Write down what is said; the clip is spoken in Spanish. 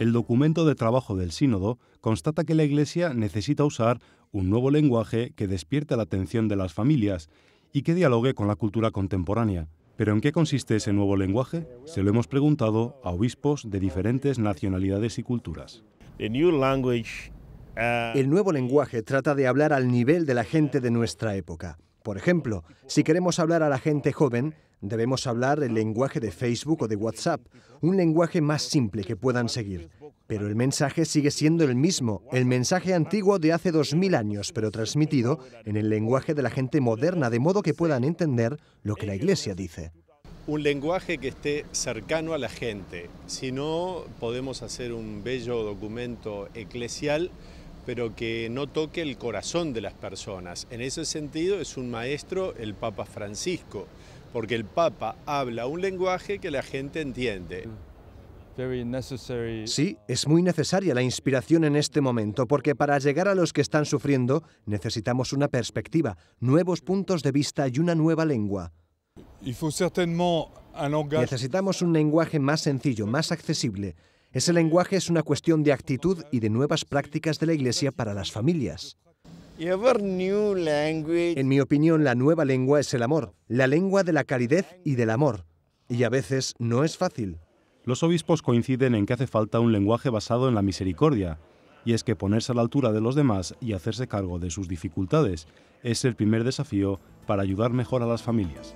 El documento de trabajo del sínodo constata que la Iglesia necesita usar un nuevo lenguaje que despierte la atención de las familias y que dialogue con la cultura contemporánea. ¿Pero en qué consiste ese nuevo lenguaje? Se lo hemos preguntado a obispos de diferentes nacionalidades y culturas. Uh, El nuevo lenguaje trata de hablar al nivel de la gente de nuestra época. Por ejemplo, si queremos hablar a la gente joven, debemos hablar el lenguaje de Facebook o de WhatsApp, un lenguaje más simple que puedan seguir. Pero el mensaje sigue siendo el mismo, el mensaje antiguo de hace 2000 años, pero transmitido en el lenguaje de la gente moderna, de modo que puedan entender lo que la Iglesia dice. Un lenguaje que esté cercano a la gente. Si no, podemos hacer un bello documento eclesial pero que no toque el corazón de las personas. En ese sentido es un maestro el Papa Francisco, porque el Papa habla un lenguaje que la gente entiende. Sí, es muy necesaria la inspiración en este momento, porque para llegar a los que están sufriendo necesitamos una perspectiva, nuevos puntos de vista y una nueva lengua. Necesitamos un lenguaje más sencillo, más accesible. Ese lenguaje es una cuestión de actitud y de nuevas prácticas de la Iglesia para las familias. En mi opinión, la nueva lengua es el amor, la lengua de la calidez y del amor. Y a veces no es fácil. Los obispos coinciden en que hace falta un lenguaje basado en la misericordia, y es que ponerse a la altura de los demás y hacerse cargo de sus dificultades es el primer desafío para ayudar mejor a las familias.